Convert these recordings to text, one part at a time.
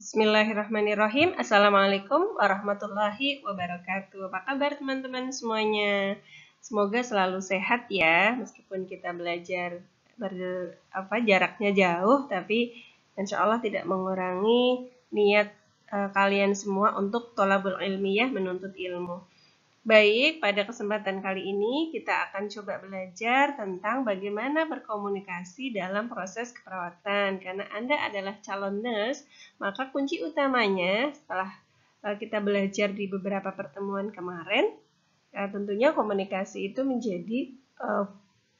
Bismillahirrahmanirrahim. Assalamualaikum warahmatullahi wabarakatuh. Apa kabar teman-teman semuanya? Semoga selalu sehat ya, meskipun kita belajar ber, apa jaraknya jauh, tapi insya Allah tidak mengurangi niat uh, kalian semua untuk tolabul ilmiah menuntut ilmu. Baik, pada kesempatan kali ini kita akan coba belajar tentang bagaimana berkomunikasi dalam proses keperawatan. Karena Anda adalah calon nurse, maka kunci utamanya setelah eh, kita belajar di beberapa pertemuan kemarin, ya tentunya komunikasi itu menjadi eh,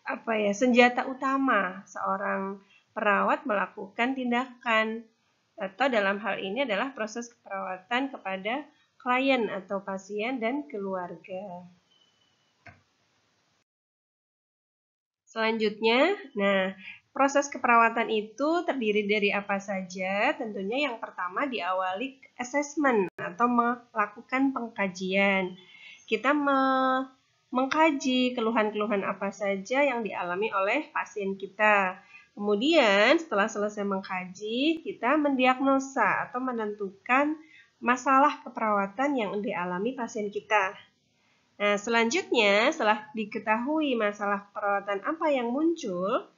apa ya senjata utama seorang perawat melakukan tindakan atau dalam hal ini adalah proses keperawatan kepada klien atau pasien dan keluarga. Selanjutnya, nah, proses keperawatan itu terdiri dari apa saja? Tentunya yang pertama diawali assessment atau melakukan pengkajian. Kita me mengkaji keluhan-keluhan apa saja yang dialami oleh pasien kita. Kemudian setelah selesai mengkaji, kita mendiagnosa atau menentukan masalah keperawatan yang dialami pasien kita. Nah, selanjutnya setelah diketahui masalah keperawatan apa yang muncul,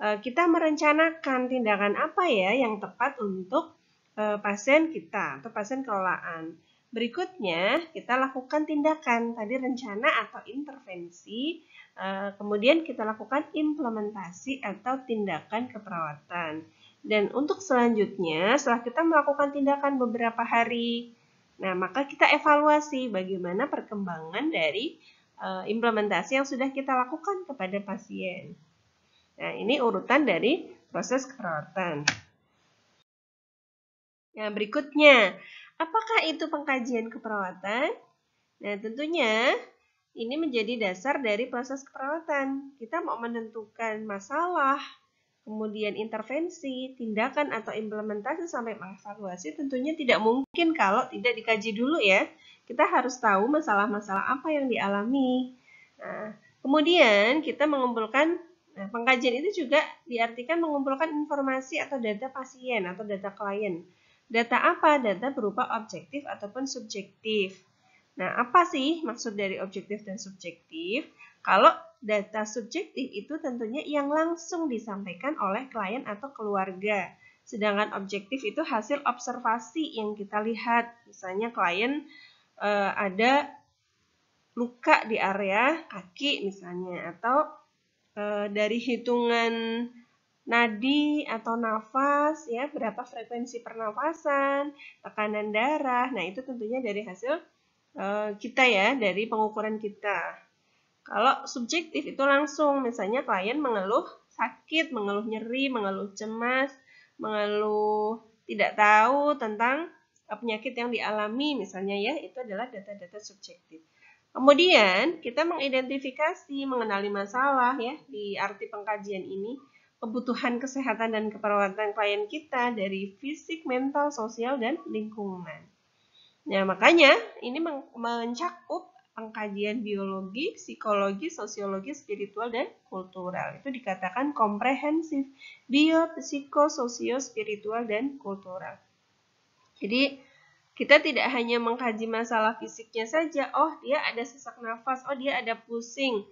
eh, kita merencanakan tindakan apa ya yang tepat untuk eh, pasien kita atau pasien kelolaan. Berikutnya, kita lakukan tindakan tadi rencana atau intervensi, eh, kemudian kita lakukan implementasi atau tindakan keperawatan. Dan untuk selanjutnya, setelah kita melakukan tindakan beberapa hari, nah maka kita evaluasi bagaimana perkembangan dari uh, implementasi yang sudah kita lakukan kepada pasien. Nah, ini urutan dari proses keperawatan. Nah, berikutnya, apakah itu pengkajian keperawatan? Nah, tentunya ini menjadi dasar dari proses keperawatan. Kita mau menentukan masalah, kemudian intervensi, tindakan atau implementasi sampai mengevaluasi tentunya tidak mungkin kalau tidak dikaji dulu ya. Kita harus tahu masalah-masalah apa yang dialami. Nah, kemudian kita mengumpulkan nah, pengkajian itu juga diartikan mengumpulkan informasi atau data pasien atau data klien. Data apa? Data berupa objektif ataupun subjektif. Nah, apa sih maksud dari objektif dan subjektif? Kalau data subjektif itu tentunya yang langsung disampaikan oleh klien atau keluarga. Sedangkan objektif itu hasil observasi yang kita lihat. Misalnya klien e, ada luka di area kaki misalnya atau e, dari hitungan nadi atau nafas ya berapa frekuensi pernafasan, tekanan darah. Nah, itu tentunya dari hasil e, kita ya, dari pengukuran kita. Kalau subjektif itu langsung, misalnya klien mengeluh sakit, mengeluh nyeri, mengeluh cemas, mengeluh tidak tahu tentang eh, penyakit yang dialami misalnya ya, itu adalah data-data subjektif. Kemudian kita mengidentifikasi, mengenali masalah ya di arti pengkajian ini, kebutuhan kesehatan dan keperawatan klien kita dari fisik, mental, sosial, dan lingkungan. Nah makanya ini mencakup pengkajian biologi, psikologi, sosiologi, spiritual, dan kultural. Itu dikatakan komprehensif, bio, psiko, sosio, spiritual, dan kultural. Jadi, kita tidak hanya mengkaji masalah fisiknya saja, oh dia ada sesak nafas, oh dia ada pusing.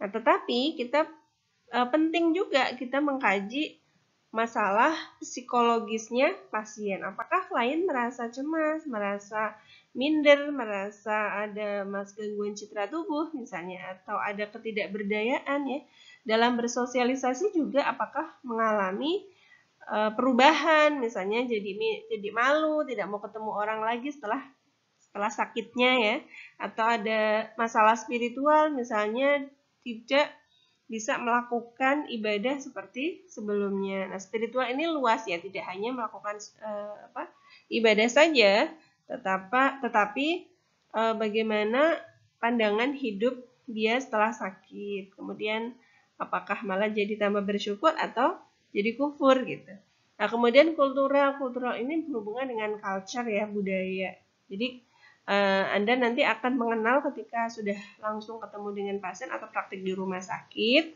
Nah, tetapi kita eh, penting juga kita mengkaji masalah psikologisnya pasien. Apakah klien merasa cemas, merasa minder, merasa ada mas gangguan citra tubuh misalnya atau ada ketidakberdayaan ya. Dalam bersosialisasi juga apakah mengalami e, perubahan misalnya jadi jadi malu, tidak mau ketemu orang lagi setelah setelah sakitnya ya atau ada masalah spiritual misalnya tidak bisa melakukan ibadah seperti sebelumnya. Nah, spiritual ini luas ya, tidak hanya melakukan uh, apa ibadah saja, tetapi tetapi uh, bagaimana pandangan hidup dia setelah sakit. Kemudian apakah malah jadi tambah bersyukur atau jadi kufur gitu. Nah, kemudian kultural, kultural ini berhubungan dengan culture ya, budaya. Jadi Eh, Anda nanti akan mengenal ketika sudah langsung ketemu dengan pasien atau praktik di rumah sakit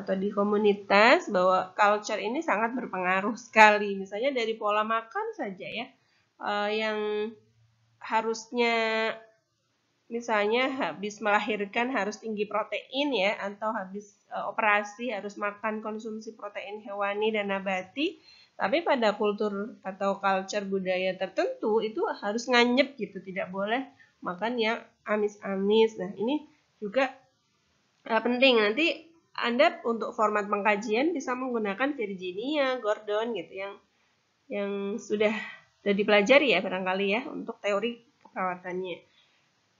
atau di komunitas bahwa culture ini sangat berpengaruh sekali. Misalnya dari pola makan saja ya, eh, yang harusnya misalnya habis melahirkan harus tinggi protein ya atau habis eh, operasi harus makan konsumsi protein hewani dan nabati tapi pada kultur atau culture budaya tertentu itu harus nganyep gitu, tidak boleh makan yang amis-amis. Nah, ini juga uh, penting. Nanti Anda untuk format pengkajian bisa menggunakan Virginia, Gordon gitu yang yang sudah sudah dipelajari ya barangkali ya untuk teori perawatannya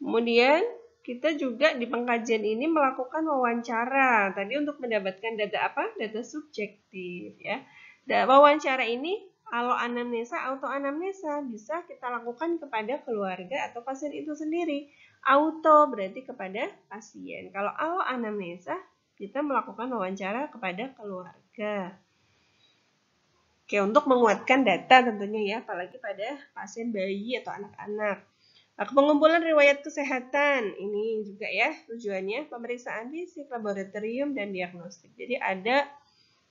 Kemudian kita juga di pengkajian ini melakukan wawancara tadi untuk mendapatkan data apa? Data subjektif ya. Nah, wawancara ini kalau anamnesa atau anamnesa bisa kita lakukan kepada keluarga atau pasien itu sendiri. Auto berarti kepada pasien. Kalau alo anamnesa kita melakukan wawancara kepada keluarga. Oke, untuk menguatkan data tentunya ya, apalagi pada pasien bayi atau anak-anak. Nah, pengumpulan riwayat kesehatan ini juga ya tujuannya pemeriksaan fisik, laboratorium, dan diagnostik. Jadi ada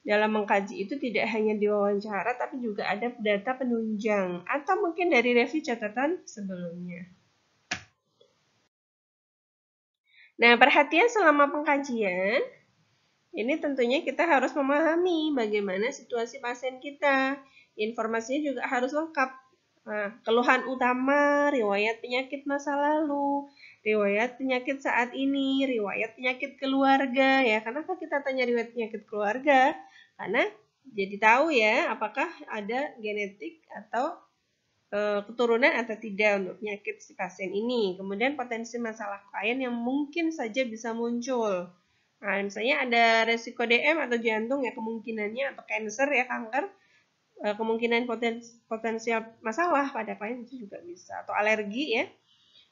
dalam mengkaji itu tidak hanya diwawancara, tapi juga ada data penunjang atau mungkin dari review catatan sebelumnya. Nah, perhatian selama pengkajian, ini tentunya kita harus memahami bagaimana situasi pasien kita. Informasinya juga harus lengkap. Nah, keluhan utama, riwayat penyakit masa lalu, riwayat penyakit saat ini, riwayat penyakit keluarga ya. Kenapa kan kita tanya riwayat penyakit keluarga? Karena jadi tahu ya apakah ada genetik atau e, keturunan atau tidak untuk penyakit si pasien ini. Kemudian potensi masalah lain yang mungkin saja bisa muncul. Nah, misalnya ada resiko DM atau jantung ya kemungkinannya atau kanker ya kanker eh, kemungkinan potensi, potensial masalah pada klien itu juga bisa atau alergi ya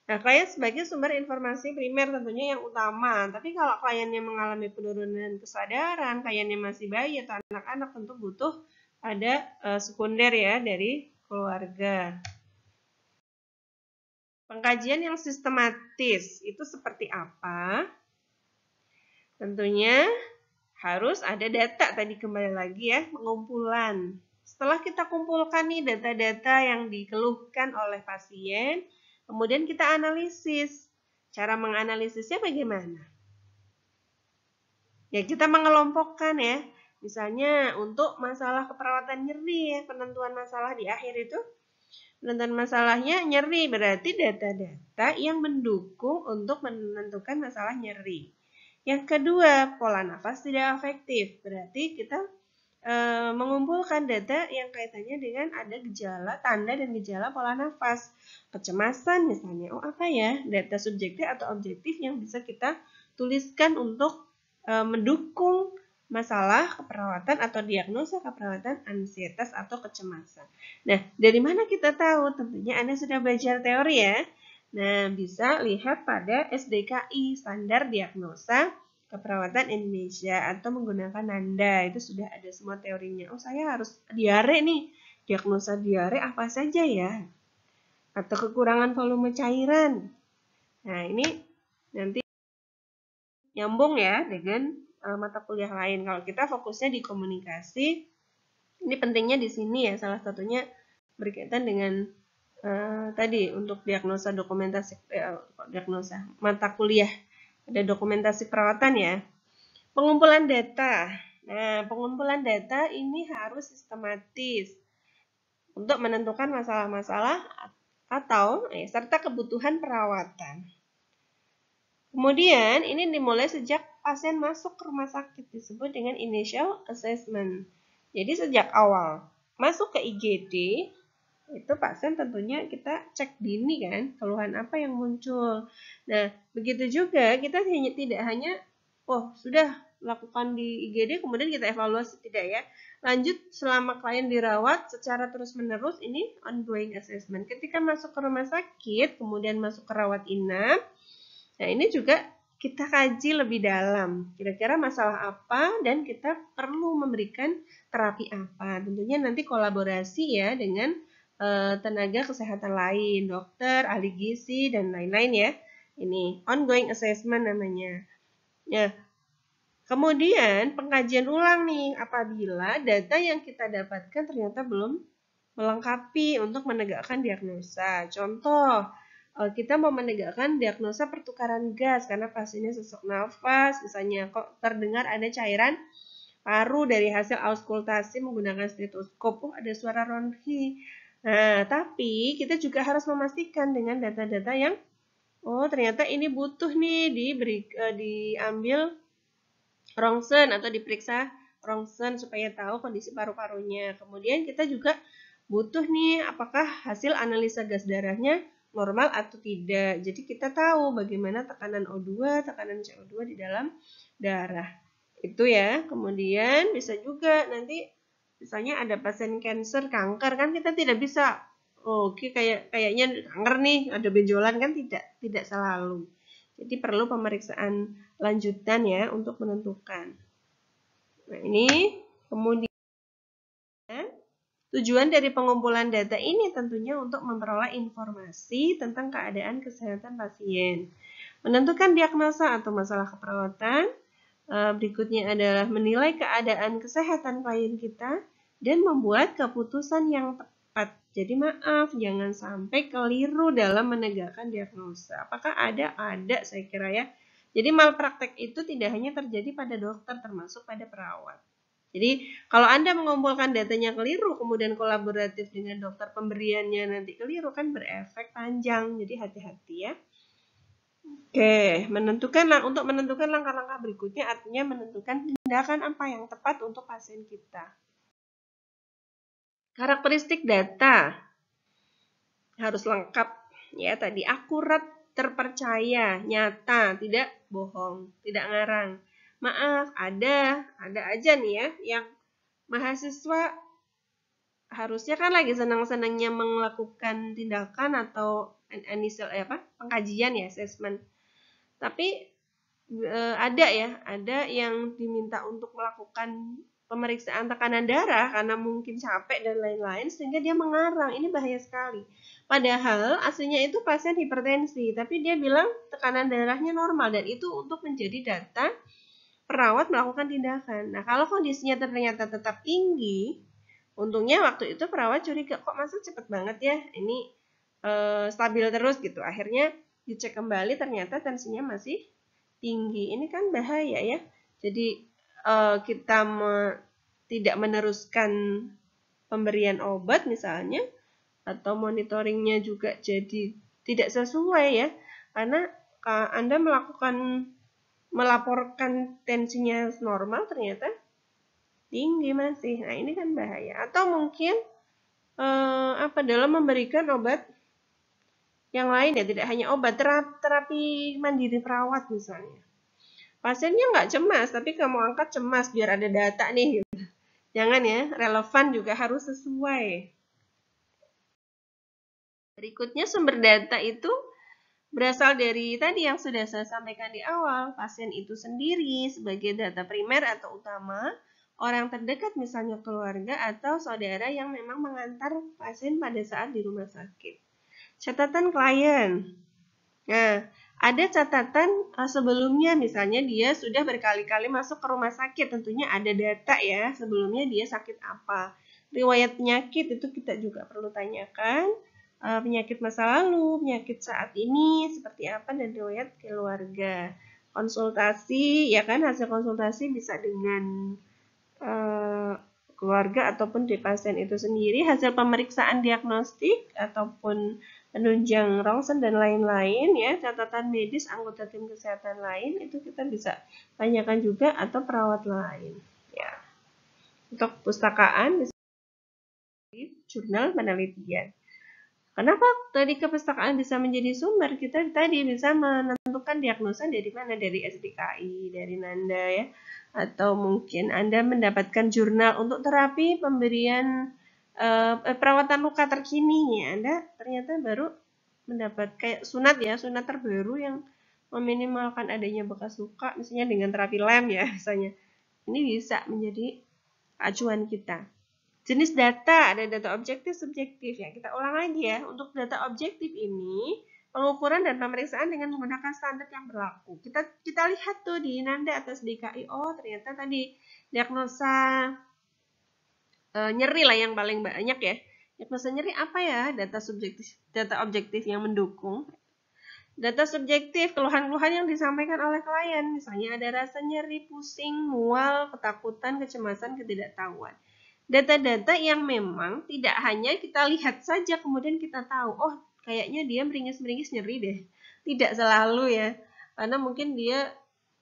Nah, klien sebagai sumber informasi primer tentunya yang utama. Tapi kalau kliennya mengalami penurunan kesadaran, kliennya masih bayi atau anak-anak tentu butuh ada uh, sekunder ya dari keluarga. Pengkajian yang sistematis itu seperti apa? Tentunya harus ada data tadi kembali lagi ya, pengumpulan. Setelah kita kumpulkan nih data-data yang dikeluhkan oleh pasien, Kemudian kita analisis. Cara menganalisisnya bagaimana? Ya kita mengelompokkan ya. Misalnya untuk masalah keperawatan nyeri ya, penentuan masalah di akhir itu. Penentuan masalahnya nyeri berarti data-data yang mendukung untuk menentukan masalah nyeri. Yang kedua, pola nafas tidak efektif. Berarti kita e, mengumpulkan data yang kaitannya dengan ada gejala, tanda dan gejala pola nafas, kecemasan misalnya. Oh apa ya data subjektif atau objektif yang bisa kita tuliskan untuk e, mendukung masalah keperawatan atau diagnosa keperawatan ansietas atau kecemasan. Nah, dari mana kita tahu? Tentunya Anda sudah belajar teori ya. Nah, bisa lihat pada SDKI, Standar Diagnosa keperawatan Indonesia atau menggunakan nanda itu sudah ada semua teorinya oh saya harus diare nih diagnosa diare apa saja ya atau kekurangan volume cairan nah ini nanti nyambung ya dengan eh, mata kuliah lain kalau kita fokusnya di komunikasi ini pentingnya di sini ya salah satunya berkaitan dengan uh, tadi untuk diagnosa dokumentasi eh, diagnosa mata kuliah ada dokumentasi perawatan ya. Pengumpulan data. Nah, pengumpulan data ini harus sistematis untuk menentukan masalah-masalah atau eh, serta kebutuhan perawatan. Kemudian ini dimulai sejak pasien masuk ke rumah sakit disebut dengan initial assessment. Jadi sejak awal masuk ke IGD itu pasien tentunya kita cek dini kan keluhan apa yang muncul. Nah, begitu juga kita hanya tidak hanya oh sudah lakukan di IGD kemudian kita evaluasi tidak ya. Lanjut selama klien dirawat secara terus-menerus ini ongoing assessment. Ketika masuk ke rumah sakit kemudian masuk ke rawat inap. Nah, ini juga kita kaji lebih dalam kira-kira masalah apa dan kita perlu memberikan terapi apa. Tentunya nanti kolaborasi ya dengan Eh, tenaga kesehatan lain, dokter, ahli gizi dan lain-lain ya. Ini ongoing assessment namanya. Ya. kemudian pengkajian ulang nih apabila data yang kita dapatkan ternyata belum melengkapi untuk menegakkan diagnosa. Contoh, eh, kita mau menegakkan diagnosa pertukaran gas karena pasiennya sesak nafas, misalnya kok terdengar ada cairan paru dari hasil auskultasi menggunakan stetoskop, oh ada suara ronki. Nah, tapi kita juga harus memastikan dengan data-data yang oh ternyata ini butuh nih diberi uh, diambil rongsen atau diperiksa rongsen supaya tahu kondisi paru-parunya. Kemudian kita juga butuh nih apakah hasil analisa gas darahnya normal atau tidak. Jadi kita tahu bagaimana tekanan O2, tekanan CO2 di dalam darah. Itu ya. Kemudian bisa juga nanti misalnya ada pasien cancer kanker kan kita tidak bisa oh, oke okay, kayak kayaknya kanker nih ada benjolan kan tidak tidak selalu jadi perlu pemeriksaan lanjutan ya untuk menentukan nah ini kemudian Tujuan dari pengumpulan data ini tentunya untuk memperoleh informasi tentang keadaan kesehatan pasien, menentukan diagnosa atau masalah keperawatan, eh, berikutnya adalah menilai keadaan kesehatan klien kita, dan membuat keputusan yang tepat. Jadi maaf, jangan sampai keliru dalam menegakkan diagnosa. Apakah ada? Ada, saya kira ya. Jadi malpraktek itu tidak hanya terjadi pada dokter, termasuk pada perawat. Jadi kalau Anda mengumpulkan datanya keliru, kemudian kolaboratif dengan dokter pemberiannya nanti keliru, kan berefek panjang. Jadi hati-hati ya. Oke, menentukan untuk menentukan langkah-langkah berikutnya artinya menentukan tindakan apa yang tepat untuk pasien kita. Karakteristik data harus lengkap ya tadi akurat, terpercaya, nyata, tidak bohong, tidak ngarang. Maaf, ada, ada aja nih ya yang mahasiswa harusnya kan lagi senang-senangnya melakukan tindakan atau initial eh, apa? pengkajian ya, assessment. Tapi eh, ada ya, ada yang diminta untuk melakukan pemeriksaan tekanan darah karena mungkin capek dan lain-lain sehingga dia mengarang. Ini bahaya sekali. Padahal aslinya itu pasien hipertensi, tapi dia bilang tekanan darahnya normal dan itu untuk menjadi data perawat melakukan tindakan. Nah, kalau kondisinya ternyata tetap tinggi, untungnya waktu itu perawat curiga kok masuk cepet banget ya ini e, stabil terus gitu. Akhirnya dicek kembali ternyata tensinya masih tinggi. Ini kan bahaya ya. Jadi uh, kita me tidak meneruskan pemberian obat misalnya atau monitoringnya juga jadi tidak sesuai ya karena Anda melakukan melaporkan tensinya normal ternyata tinggi masih nah ini kan bahaya atau mungkin eh, apa dalam memberikan obat yang lain ya tidak hanya obat terapi, terapi mandiri perawat misalnya Pasiennya nggak cemas, tapi kamu angkat cemas biar ada data nih. Gitu. Jangan ya, relevan juga harus sesuai. Berikutnya sumber data itu berasal dari tadi yang sudah saya sampaikan di awal, pasien itu sendiri sebagai data primer atau utama, orang terdekat misalnya keluarga atau saudara yang memang mengantar pasien pada saat di rumah sakit. Catatan klien. Nah, ada catatan eh, sebelumnya misalnya dia sudah berkali-kali masuk ke rumah sakit tentunya ada data ya sebelumnya dia sakit apa riwayat penyakit itu kita juga perlu tanyakan eh, penyakit masa lalu penyakit saat ini seperti apa dan riwayat keluarga konsultasi ya kan hasil konsultasi bisa dengan eh, keluarga ataupun di pasien itu sendiri hasil pemeriksaan diagnostik ataupun penunjang rongsen dan lain-lain ya catatan medis anggota tim kesehatan lain itu kita bisa tanyakan juga atau perawat lain ya untuk pustakaan jurnal penelitian kenapa tadi kepustakaan bisa menjadi sumber kita tadi bisa menentukan diagnosa dari mana dari SDKI dari Nanda ya atau mungkin Anda mendapatkan jurnal untuk terapi pemberian uh, perawatan luka terkini ya Anda ternyata baru mendapat kayak sunat ya sunat terbaru yang meminimalkan adanya bekas luka misalnya dengan terapi lem ya misalnya ini bisa menjadi acuan kita jenis data ada data objektif subjektif ya kita ulang lagi ya untuk data objektif ini pengukuran dan pemeriksaan dengan menggunakan standar yang berlaku. Kita kita lihat tuh di Nanda atas DKI, oh ternyata tadi diagnosa Eh, nyeri lah yang paling banyak ya. Yang masa nyeri apa ya? Data subjektif, data objektif yang mendukung. Data subjektif, keluhan-keluhan yang disampaikan oleh klien, misalnya ada rasa nyeri, pusing, mual, ketakutan, kecemasan, ketidaktahuan. Data-data yang memang tidak hanya kita lihat saja kemudian kita tahu, oh kayaknya dia meringis-meringis nyeri deh. Tidak selalu ya, karena mungkin dia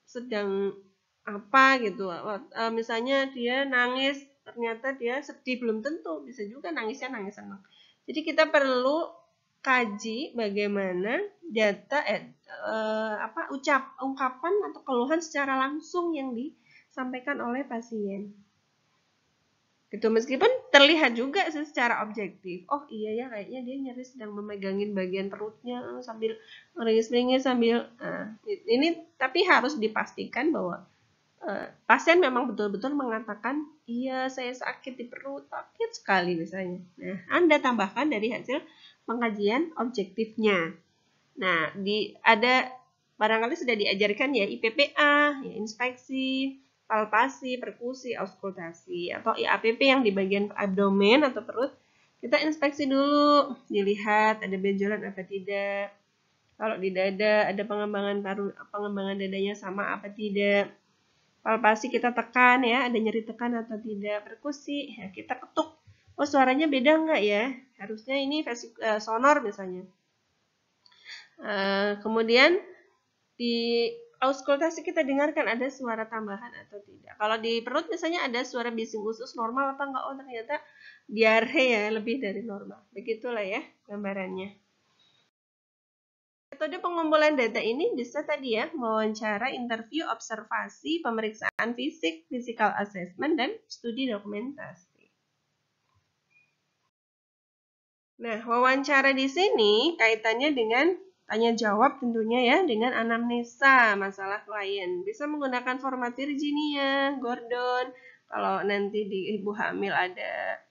sedang apa gitu, eh, misalnya dia nangis ternyata dia sedih belum tentu bisa juga nangisnya nangis senang jadi kita perlu kaji bagaimana data eh, eh, apa ucap ungkapan atau keluhan secara langsung yang disampaikan oleh pasien gitu meskipun terlihat juga secara objektif oh iya ya kayaknya dia nyaris sedang memegangin bagian perutnya eh, sambil meringis-meringis sambil nah, ini tapi harus dipastikan bahwa Eh, pasien memang betul-betul mengatakan, iya saya sakit di perut, sakit sekali misalnya. Nah, Anda tambahkan dari hasil pengkajian objektifnya. Nah, di ada barangkali sudah diajarkan ya IPPA, ya, inspeksi, palpasi, perkusi, auskultasi, atau IAPP yang di bagian abdomen atau perut. Kita inspeksi dulu, dilihat ada benjolan apa tidak. Kalau di dada ada pengembangan paru, pengembangan dadanya sama apa tidak palpasi kita tekan ya, ada nyeri tekan atau tidak, perkusi, ya, kita ketuk. Oh suaranya beda nggak ya? Harusnya ini eh, sonor misalnya. Uh, kemudian di auskultasi kita dengarkan ada suara tambahan atau tidak. Kalau di perut misalnya ada suara bising usus normal apa enggak? Oh ternyata diare ya lebih dari normal. Begitulah ya gambarannya. Metode pengumpulan data ini bisa tadi ya, wawancara, interview, observasi, pemeriksaan fisik, physical assessment, dan studi dokumentasi. Nah, wawancara di sini kaitannya dengan tanya jawab tentunya ya dengan anamnesa masalah klien. Bisa menggunakan format Virginia, Gordon. Kalau nanti di ibu hamil ada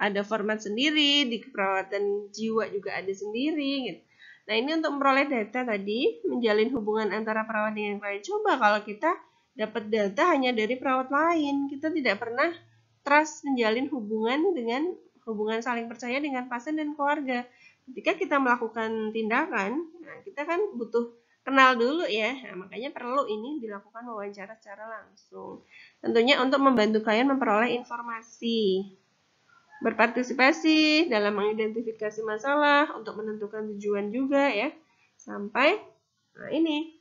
ada format sendiri, di keperawatan jiwa juga ada sendiri gitu. Nah, ini untuk memperoleh data tadi, menjalin hubungan antara perawat dengan klien. Coba kalau kita dapat data hanya dari perawat lain, kita tidak pernah trust menjalin hubungan dengan hubungan saling percaya dengan pasien dan keluarga. Ketika kita melakukan tindakan, nah kita kan butuh kenal dulu ya, nah, makanya perlu ini dilakukan wawancara secara langsung. Tentunya untuk membantu kalian memperoleh informasi berpartisipasi dalam mengidentifikasi masalah untuk menentukan tujuan juga ya sampai nah ini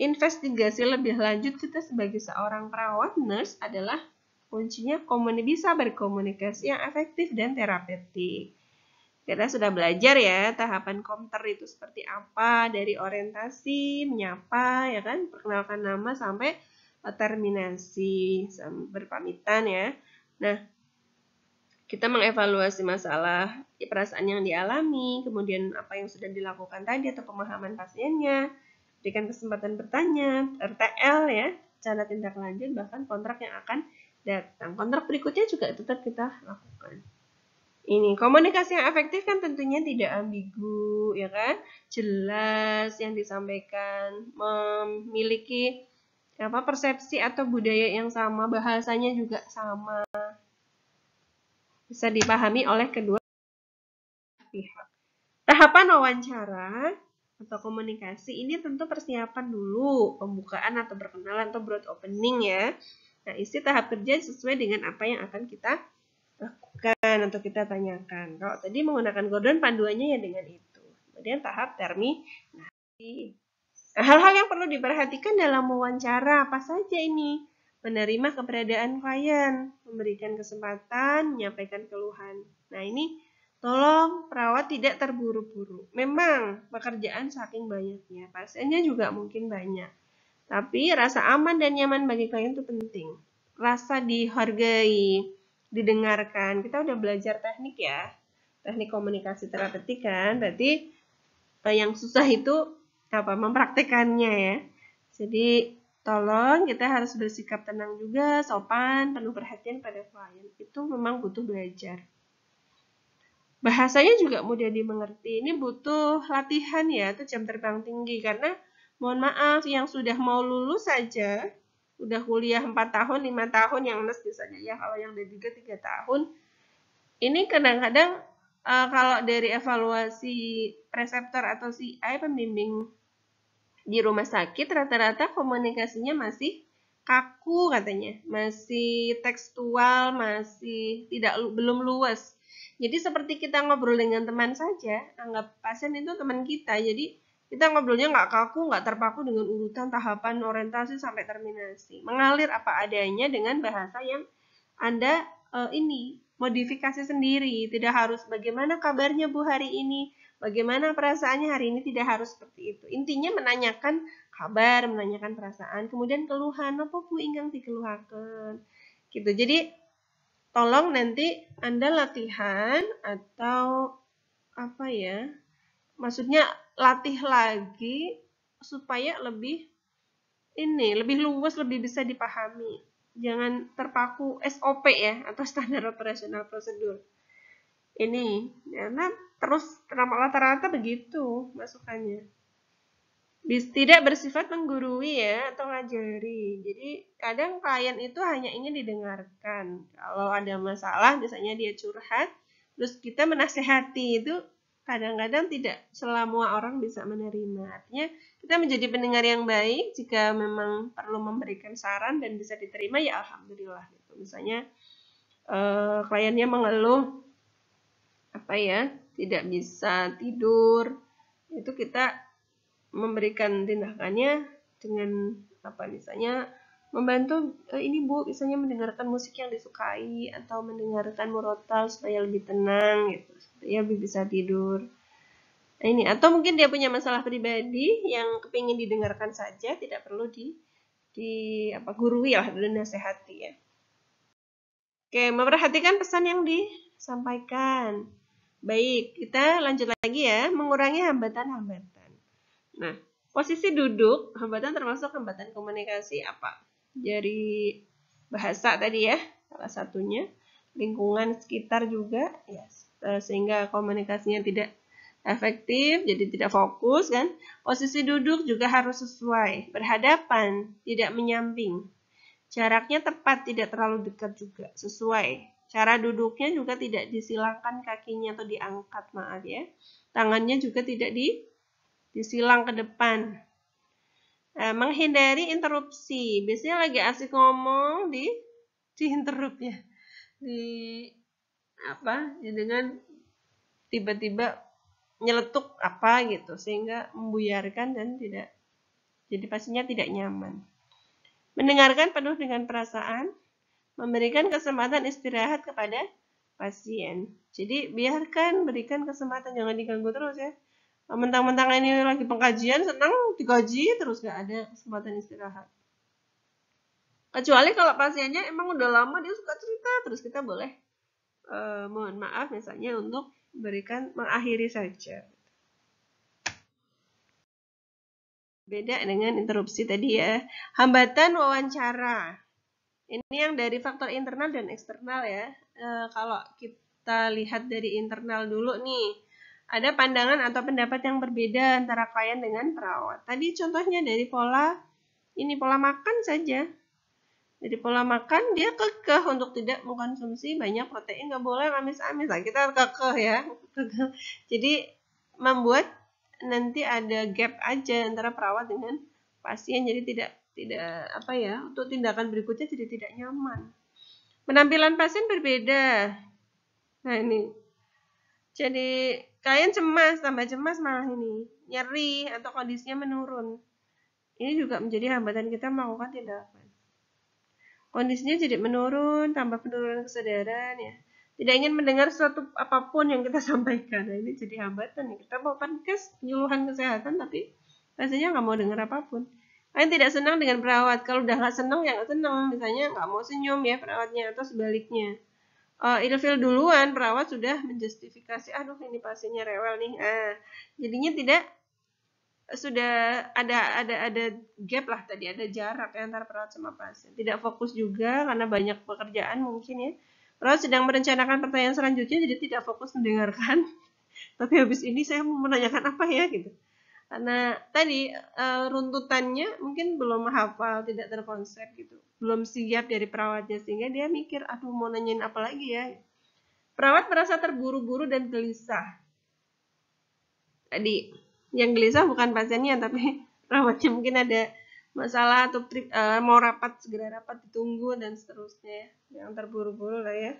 investigasi lebih lanjut kita sebagai seorang perawat nurse adalah kuncinya komuni bisa berkomunikasi yang efektif dan terapeutik kita sudah belajar ya tahapan komter itu seperti apa dari orientasi menyapa ya kan perkenalkan nama sampai terminasi berpamitan ya nah kita mengevaluasi masalah perasaan yang dialami, kemudian apa yang sudah dilakukan tadi atau pemahaman pasiennya, berikan kesempatan bertanya, RTL ya, cara tindak lanjut bahkan kontrak yang akan datang. Kontrak berikutnya juga tetap kita lakukan. Ini komunikasi yang efektif kan tentunya tidak ambigu ya kan, jelas yang disampaikan, memiliki apa persepsi atau budaya yang sama, bahasanya juga sama bisa dipahami oleh kedua pihak. Tahapan wawancara atau komunikasi ini tentu persiapan dulu, pembukaan atau perkenalan atau broad opening ya. Nah, isi tahap kerja sesuai dengan apa yang akan kita lakukan atau kita tanyakan. Kalau tadi menggunakan Gordon panduannya ya dengan itu. Kemudian tahap terminasi. Nah, hal-hal yang perlu diperhatikan dalam wawancara apa saja ini? menerima keberadaan klien, memberikan kesempatan, menyampaikan keluhan. Nah, ini tolong perawat tidak terburu-buru. Memang pekerjaan saking banyaknya, pasiennya juga mungkin banyak. Tapi rasa aman dan nyaman bagi klien itu penting. Rasa dihargai, didengarkan. Kita udah belajar teknik ya. Teknik komunikasi terapeutik kan. Berarti eh, yang susah itu apa? Mempraktekannya ya. Jadi Tolong kita harus bersikap tenang juga, sopan, penuh perhatian pada klien. Itu memang butuh belajar. Bahasanya juga mudah dimengerti. Ini butuh latihan ya, itu jam terbang tinggi. Karena mohon maaf, yang sudah mau lulus saja, udah kuliah 4 tahun, 5 tahun, yang les biasanya ya, kalau yang D3 3 tahun. Ini kadang-kadang eh, kalau dari evaluasi reseptor atau CI pembimbing di rumah sakit rata-rata komunikasinya masih kaku katanya, masih tekstual, masih tidak belum luas. Jadi seperti kita ngobrol dengan teman saja, anggap pasien itu teman kita. Jadi kita ngobrolnya nggak kaku, nggak terpaku dengan urutan tahapan orientasi sampai terminasi. Mengalir apa adanya dengan bahasa yang Anda uh, ini modifikasi sendiri, tidak harus bagaimana kabarnya Bu hari ini, Bagaimana perasaannya hari ini tidak harus seperti itu. Intinya menanyakan kabar, menanyakan perasaan, kemudian keluhan, apa bu ingkang dikeluarkan. Gitu. Jadi tolong nanti Anda latihan atau apa ya? Maksudnya latih lagi supaya lebih ini lebih luas, lebih bisa dipahami. Jangan terpaku SOP ya atau standar operasional prosedur ini karena terus rata-rata begitu masukannya tidak bersifat menggurui ya atau ngajari jadi kadang klien itu hanya ingin didengarkan kalau ada masalah biasanya dia curhat terus kita menasehati itu kadang-kadang tidak selama orang bisa menerima artinya kita menjadi pendengar yang baik jika memang perlu memberikan saran dan bisa diterima ya alhamdulillah gitu misalnya eh, kliennya mengeluh apa ya tidak bisa tidur itu kita memberikan tindakannya dengan apa misalnya membantu e, ini bu misalnya mendengarkan musik yang disukai atau mendengarkan murotal supaya lebih tenang gitu supaya lebih bisa tidur nah, ini atau mungkin dia punya masalah pribadi yang kepingin didengarkan saja tidak perlu di di apa gurui lah dulu nasihati ya oke memperhatikan pesan yang disampaikan Baik, kita lanjut lagi ya, mengurangi hambatan-hambatan. Nah, posisi duduk, hambatan termasuk hambatan komunikasi apa? Dari bahasa tadi ya, salah satunya. Lingkungan sekitar juga, ya, sehingga komunikasinya tidak efektif, jadi tidak fokus kan. Posisi duduk juga harus sesuai, berhadapan, tidak menyamping. Jaraknya tepat, tidak terlalu dekat juga, sesuai. Cara duduknya juga tidak disilangkan kakinya atau diangkat, maaf ya. Tangannya juga tidak di, disilang ke depan. E, menghindari interupsi. Biasanya lagi asik ngomong di diinterup ya. Di apa? Ya dengan tiba-tiba nyeletuk apa gitu sehingga membuyarkan dan tidak jadi pastinya tidak nyaman. Mendengarkan penuh dengan perasaan, memberikan kesempatan istirahat kepada pasien. Jadi biarkan berikan kesempatan jangan diganggu terus ya. Mentang-mentang ini lagi pengkajian senang digaji terus nggak ada kesempatan istirahat. Kecuali kalau pasiennya emang udah lama dia suka cerita terus kita boleh eh, mohon maaf misalnya untuk berikan mengakhiri saja. Beda dengan interupsi tadi ya. Hambatan wawancara. Ini yang dari faktor internal dan eksternal ya. E, kalau kita lihat dari internal dulu nih, ada pandangan atau pendapat yang berbeda antara klien dengan perawat. Tadi contohnya dari pola ini pola makan saja. Dari pola makan dia kekeh untuk tidak mengkonsumsi banyak protein, nggak boleh amis-amis lah. Kita kekeh ya. Jadi membuat nanti ada gap aja antara perawat dengan pasien jadi tidak tidak apa ya untuk tindakan berikutnya jadi tidak nyaman penampilan pasien berbeda nah ini jadi kalian cemas tambah cemas malah ini nyeri atau kondisinya menurun ini juga menjadi hambatan kita melakukan tindakan kondisinya jadi menurun tambah penurunan kesadaran ya tidak ingin mendengar suatu apapun yang kita sampaikan nah, ini jadi hambatan ya kita mau pankes penyuluhan kesehatan tapi pasiennya nggak mau dengar apapun Kalian tidak senang dengan perawat. Kalau udah nggak senang ya nggak senang. Misalnya nggak mau senyum ya perawatnya atau sebaliknya. Uh, ilfil duluan perawat sudah menjustifikasi, aduh ini pasiennya rewel nih. Ah, jadinya tidak sudah ada ada ada gap lah tadi ada jarak ya, antara perawat sama pasien tidak fokus juga karena banyak pekerjaan mungkin ya perawat sedang merencanakan pertanyaan selanjutnya jadi tidak fokus mendengarkan tapi habis ini saya mau menanyakan apa ya gitu karena tadi uh, runtutannya mungkin belum hafal, tidak terkonsep gitu, belum siap dari perawatnya sehingga dia mikir, aduh mau nanyain apa lagi ya. Perawat merasa terburu-buru dan gelisah. Tadi yang gelisah bukan pasiennya tapi perawatnya mungkin ada masalah atau trip, uh, eh, mau rapat segera rapat ditunggu dan seterusnya ya. yang terburu-buru lah ya.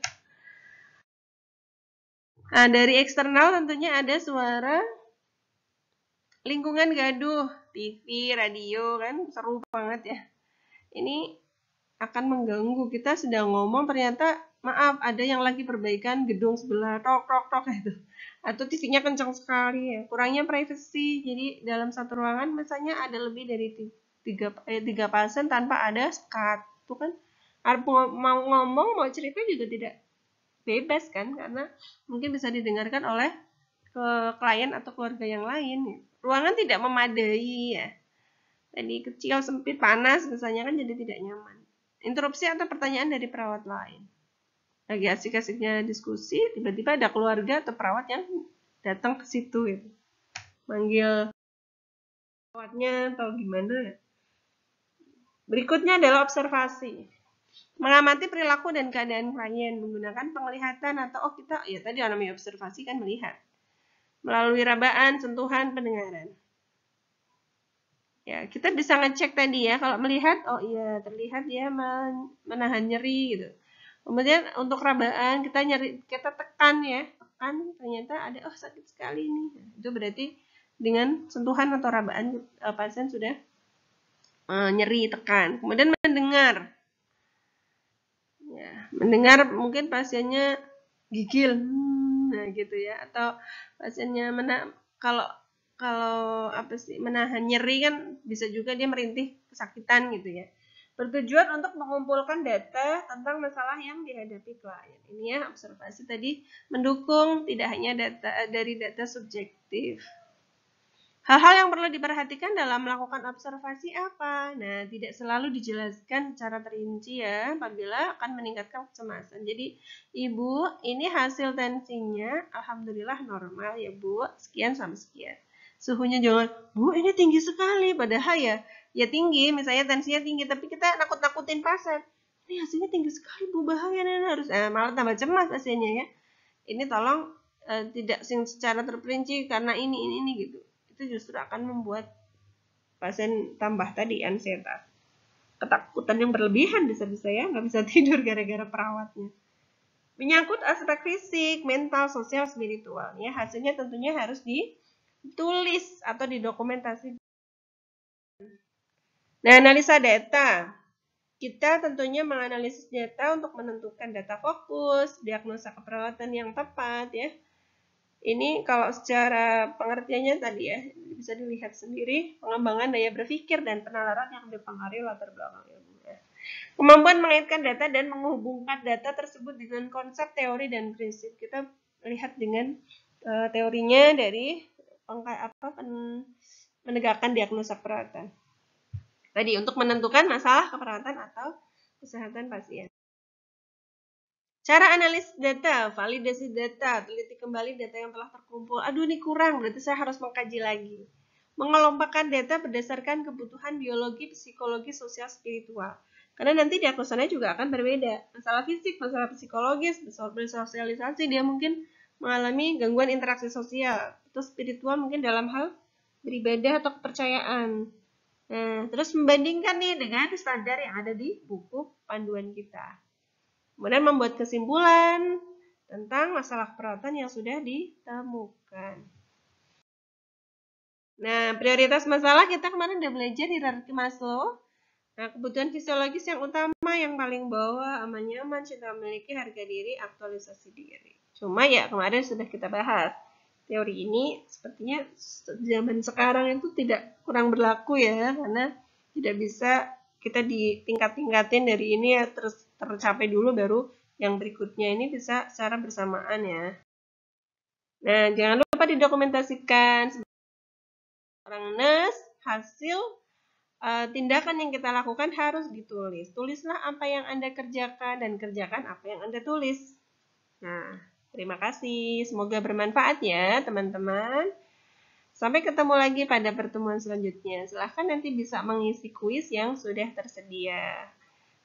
Nah, dari eksternal tentunya ada suara lingkungan gaduh, TV, radio kan seru banget ya. Ini akan mengganggu. Kita sedang ngomong ternyata maaf ada yang lagi perbaikan gedung sebelah tok tok tok itu. Atau TV-nya kencang sekali ya. Kurangnya privacy. Jadi dalam satu ruangan misalnya ada lebih dari tiga eh, tiga pasien tanpa ada sekat. Itu kan mau ngomong mau cerita juga tidak bebas kan karena mungkin bisa didengarkan oleh ke eh, klien atau keluarga yang lain gitu ruangan tidak memadai ya. Tadi kecil, sempit, panas misalnya kan jadi tidak nyaman. Interupsi atau pertanyaan dari perawat lain. Lagi asik-asiknya diskusi, tiba-tiba ada keluarga atau perawat yang datang ke situ gitu. Manggil perawatnya atau gimana. Ya. Berikutnya adalah observasi mengamati perilaku dan keadaan klien menggunakan penglihatan atau oh kita ya tadi namanya observasi kan melihat melalui rabaan, sentuhan, pendengaran. Ya, kita bisa ngecek tadi ya, kalau melihat, oh iya, terlihat dia menahan nyeri gitu. Kemudian untuk rabaan kita nyari kita tekan ya, tekan ternyata ada oh sakit sekali ini. Itu berarti dengan sentuhan atau rabaan eh, pasien sudah eh, nyeri tekan. Kemudian mendengar. Ya, mendengar mungkin pasiennya gigil. Hmm, nah gitu ya atau pasiennya mena kalau kalau apa sih menahan nyeri kan bisa juga dia merintih kesakitan gitu ya bertujuan untuk mengumpulkan data tentang masalah yang dihadapi klien. Ini ya observasi tadi mendukung tidak hanya data dari data subjektif. Hal-hal yang perlu diperhatikan dalam melakukan observasi apa? Nah, tidak selalu dijelaskan secara terinci ya, apabila akan meningkatkan kecemasan. Jadi, Ibu, ini hasil tensinya, Alhamdulillah normal ya Bu, sekian sama sekian. Suhunya jangan, Bu ini tinggi sekali, padahal ya, ya tinggi, misalnya tensinya tinggi, tapi kita nakut-nakutin pasien. Ini hasilnya tinggi sekali, Bu, bahaya, nih harus, eh, malah tambah cemas hasilnya ya. Ini tolong eh, tidak secara terperinci karena ini, ini, ini gitu itu justru akan membuat pasien tambah tadi ansietas. Ketakutan yang berlebihan bisa bisa ya, nggak bisa tidur gara-gara perawatnya. Menyangkut aspek fisik, mental, sosial, spiritual. Ya, hasilnya tentunya harus ditulis atau didokumentasi. Nah, analisa data kita tentunya menganalisis data untuk menentukan data fokus, diagnosa keperawatan yang tepat ya, ini kalau secara pengertiannya tadi ya, bisa dilihat sendiri pengembangan daya berpikir dan penalaran yang dipengaruhi latar belakang ilmu. Ya. Kemampuan mengaitkan data dan menghubungkan data tersebut dengan konsep teori dan prinsip. Kita lihat dengan uh, teorinya dari apa pen, menegakkan diagnosa peralatan. Tadi untuk menentukan masalah keperawatan atau kesehatan pasien. Cara analis data, validasi data, teliti kembali data yang telah terkumpul. Aduh ini kurang, berarti saya harus mengkaji lagi. Mengelompokkan data berdasarkan kebutuhan biologi, psikologi, sosial, spiritual. Karena nanti diagnosanya juga akan berbeda. Masalah fisik, masalah psikologis, masalah bersosialisasi, dia mungkin mengalami gangguan interaksi sosial. Terus spiritual mungkin dalam hal beribadah atau kepercayaan. Nah, terus membandingkan nih dengan standar yang ada di buku panduan kita. Kemudian membuat kesimpulan tentang masalah peralatan yang sudah ditemukan. Nah, prioritas masalah kita kemarin udah belajar di hierarki Maslow. Nah, kebutuhan fisiologis yang utama yang paling bawah, aman nyaman, cinta memiliki, harga diri, aktualisasi diri. Cuma ya kemarin sudah kita bahas. Teori ini sepertinya zaman sekarang itu tidak kurang berlaku ya, karena tidak bisa kita ditingkat-tingkatin dari ini ya terus tercapai dulu baru yang berikutnya ini bisa secara bersamaan ya. Nah, jangan lupa didokumentasikan orang nurse hasil uh, tindakan yang kita lakukan harus ditulis. Tulislah apa yang Anda kerjakan dan kerjakan apa yang Anda tulis. Nah, terima kasih. Semoga bermanfaat ya, teman-teman. Sampai ketemu lagi pada pertemuan selanjutnya. Silahkan nanti bisa mengisi kuis yang sudah tersedia.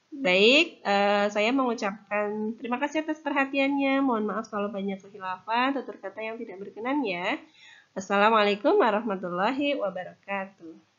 Baik, uh, saya mengucapkan terima kasih atas perhatiannya. Mohon maaf kalau banyak kehilafan, tutur kata yang tidak berkenan ya. Assalamualaikum warahmatullahi wabarakatuh.